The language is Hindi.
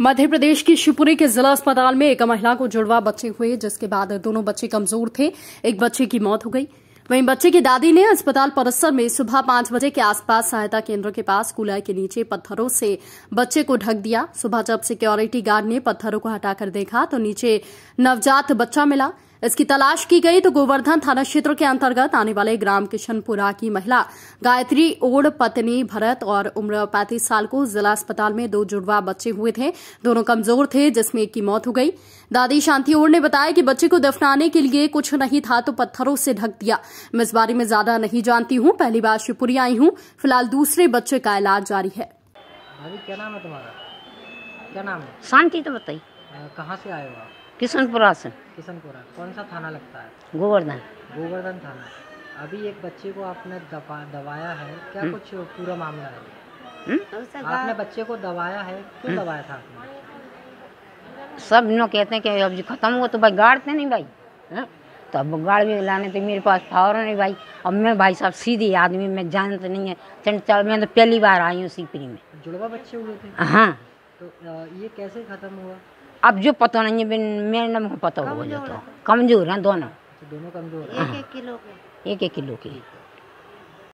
मध्य प्रदेश की शिवपुरी के जिला अस्पताल में एक महिला को जुड़वा बच्चे हुए जिसके बाद दोनों बच्चे कमजोर थे एक बच्चे की मौत हो गई वहीं बच्चे की दादी ने अस्पताल परिसर में सुबह पांच बजे के आसपास सहायता केंद्र के पास कूलर के नीचे पत्थरों से बच्चे को ढक दिया सुबह जब सिक्योरिटी गार्ड ने पत्थरों को हटाकर देखा तो नीचे नवजात बच्चा मिला इसकी तलाश की गई तो गोवर्धन थाना क्षेत्र के अंतर्गत आने वाले ग्राम किशनपुरा की महिला गायत्री ओड पत्नी भरत और उम्र पैंतीस साल को जिला अस्पताल में दो जुड़वा बच्चे हुए थे दोनों कमजोर थे जिसमें एक की मौत हो गई दादी शांति ओड ने बताया कि बच्चे को दफनाने के लिए कुछ नहीं था तो पत्थरों से ढक दिया मैं इस बारे में ज्यादा नहीं जानती हूँ पहली बार शिवपुरी आई हूँ फिलहाल दूसरे बच्चे का इलाज जारी है क्या नाम है तुम्हारा क्या नाम है शांति तो बताई कहाँ से आए हो आप किशनपुरा से किशनपुरा कौन सा थाना लगता है गोवर्धन गोवर्धन थाना अभी एक बच्चे को आपने दबाया है क्या हुँ? हम्म। कुछ पूरा मामला है हुँ? हम्म? आपने बच्चे को दबाया है क्यों हम्म। दबाया था आपने सब लोग कहते हैं कि अब जो खत्म हुआ तो भाई गाड़ते नहीं भाई हाँ? तो अब गाड़ भी लाने तो मेरे पास पावर नहीं भाई अब मैं भाई साहब सीधी आदमी मैं जानते नहीं है चंडचाल में तो पहली बार आई हूँ सीपरी में जुड़वा बच्चे हुए थे हाँ तो ये कैसे ख़त्म हुआ अब जो पता नहीं है मेरे नाम पता पता जाता तो। कमजोर हैं दोनों तो दोनों कमजोर हाँ। एक एक किलो के एक एक किलो के